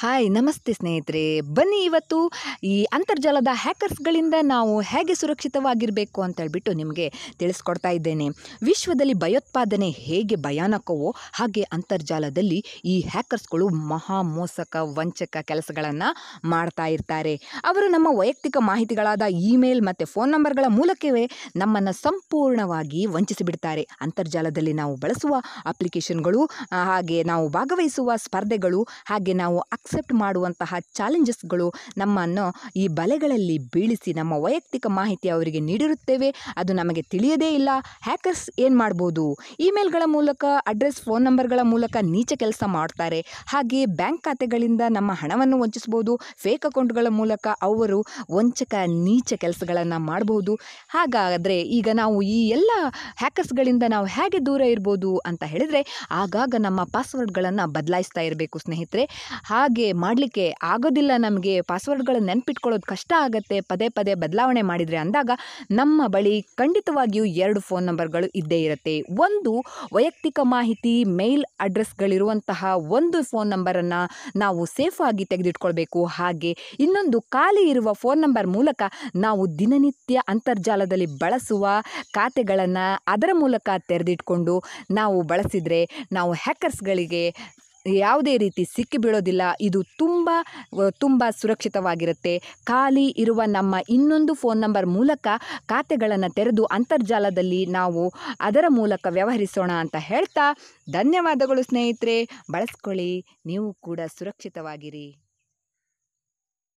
hi ನಮಸ್ತೆ ಸ್ನೇಹಿತರೆ ಬನ್ನಿ ಇವತ್ತು ಈ ಅಂತರ್ಜಾಲದ ಹ್ಯಾಕರ್ಸ್ಗಳಿಂದ ನಾವು ಹೇಗೆ ಸುರಕ್ಷಿತವಾಗಿರಬೇಕು ಅಂತ ನಿಮಗೆ ತಿಳಿಸ್ಕೊಡ್ತಾ ಇದ್ದೇನೆ ವಿಶ್ವದಲ್ಲಿ ಭಯೋತ್ಪಾದನೆ ಹೇಗೆ ಭಯಾನಕವೋ ಹಾಗೆ ಅಂತರ್ಜಾಲದಲ್ಲಿ ಈ ಹ್ಯಾಕರ್ಸ್ಗಳು ಮಹಾ ಮೋಸಕ ವಂಚಕ ಕೆಲಸಗಳನ್ನು ಮಾಡ್ತಾ ಇರ್ತಾರೆ ಅವರು ನಮ್ಮ ವೈಯಕ್ತಿಕ ಮಾಹಿತಿಗಳಾದ ಇಮೇಲ್ ಮತ್ತು ಫೋನ್ ನಂಬರ್ಗಳ ಮೂಲಕವೇ ನಮ್ಮನ್ನು ಸಂಪೂರ್ಣವಾಗಿ ವಂಚಿಸಿಬಿಡ್ತಾರೆ ಅಂತರ್ಜಾಲದಲ್ಲಿ ನಾವು ಬಳಸುವ ಅಪ್ಲಿಕೇಶನ್ಗಳು ಹಾಗೆ ನಾವು ಭಾಗವಹಿಸುವ ಸ್ಪರ್ಧೆಗಳು ಹಾಗೆ ನಾವು ಅಕ್ಸೆಪ್ಟ್ ಮಾಡುವಂತಹ ಚಾಲೆಂಜಸ್ಗಳು ನಮ್ಮನ್ನು ಈ ಬಲೆಗಳಲ್ಲಿ ಬೀಳಿಸಿ ನಮ್ಮ ವೈಯಕ್ತಿಕ ಮಾಹಿತಿ ಅವರಿಗೆ ನೀಡಿರುತ್ತೇವೆ ಅದು ನಮಗೆ ತಿಳಿಯದೇ ಇಲ್ಲ ಹ್ಯಾಕರ್ಸ್ ಏನು ಮಾಡ್ಬೋದು ಇಮೇಲ್ಗಳ ಮೂಲಕ ಅಡ್ರೆಸ್ ಫೋನ್ ನಂಬರ್ಗಳ ಮೂಲಕ ನೀಚ ಕೆಲಸ ಮಾಡ್ತಾರೆ ಹಾಗೆ ಬ್ಯಾಂಕ್ ಖಾತೆಗಳಿಂದ ನಮ್ಮ ಹಣವನ್ನು ವಂಚಿಸ್ಬೋದು ಫೇಕ್ ಅಕೌಂಟ್ಗಳ ಮೂಲಕ ಅವರು ವಂಚಕ ನೀಚ ಕೆಲಸಗಳನ್ನು ಮಾಡಬಹುದು ಹಾಗಾದರೆ ಈಗ ನಾವು ಈ ಎಲ್ಲ ಹ್ಯಾಕರ್ಸ್ಗಳಿಂದ ನಾವು ಹೇಗೆ ದೂರ ಇರ್ಬೋದು ಅಂತ ಹೇಳಿದರೆ ಆಗಾಗ ನಮ್ಮ ಪಾಸ್ವರ್ಡ್ಗಳನ್ನು ಬದಲಾಯಿಸ್ತಾ ಇರಬೇಕು ಸ್ನೇಹಿತರೆ ಹಾಗೆ ಹಾಗೆ ಮಾಡಲಿಕ್ಕೆ ಆಗೋದಿಲ್ಲ ನಮಗೆ ಪಾಸ್ವರ್ಡ್ಗಳು ನೆನಪಿಟ್ಕೊಳ್ಳೋದು ಕಷ್ಟ ಆಗುತ್ತೆ ಪದೇ ಪದೇ ಬದಲಾವಣೆ ಮಾಡಿದರೆ ಅಂದಾಗ ನಮ್ಮ ಬಳಿ ಖಂಡಿತವಾಗಿಯೂ ಎರಡು ಫೋನ್ ನಂಬರ್ಗಳು ಇದ್ದೇ ಇರುತ್ತೆ ಒಂದು ವೈಯಕ್ತಿಕ ಮಾಹಿತಿ ಮೇಲ್ ಅಡ್ರೆಸ್ಗಳಿರುವಂತಹ ಒಂದು ಫೋನ್ ನಂಬರನ್ನು ನಾವು ಸೇಫ್ ಆಗಿ ತೆಗೆದಿಟ್ಕೊಳ್ಬೇಕು ಹಾಗೆ ಇನ್ನೊಂದು ಖಾಲಿ ಇರುವ ಫೋನ್ ನಂಬರ್ ಮೂಲಕ ನಾವು ದಿನನಿತ್ಯ ಅಂತರ್ಜಾಲದಲ್ಲಿ ಬಳಸುವ ಖಾತೆಗಳನ್ನು ಅದರ ಮೂಲಕ ತೆರೆದಿಟ್ಕೊಂಡು ನಾವು ಬಳಸಿದರೆ ನಾವು ಹ್ಯಾಕರ್ಸ್ಗಳಿಗೆ ಯಾವುದೇ ರೀತಿ ಸಿಕ್ಕಿ ಬೀಳೋದಿಲ್ಲ ಇದು ತುಂಬ ತುಂಬ ಸುರಕ್ಷಿತವಾಗಿರುತ್ತೆ ಖಾಲಿ ಇರುವ ನಮ್ಮ ಇನ್ನೊಂದು ಫೋನ್ ನಂಬರ್ ಮೂಲಕ ಖಾತೆಗಳನ್ನು ತೆರೆದು ಅಂತರ್ಜಾಲದಲ್ಲಿ ನಾವು ಅದರ ಮೂಲಕ ವ್ಯವಹರಿಸೋಣ ಅಂತ ಹೇಳ್ತಾ ಧನ್ಯವಾದಗಳು ಸ್ನೇಹಿತರೆ ಬಳಸ್ಕೊಳ್ಳಿ ನೀವು ಕೂಡ ಸುರಕ್ಷಿತವಾಗಿರಿ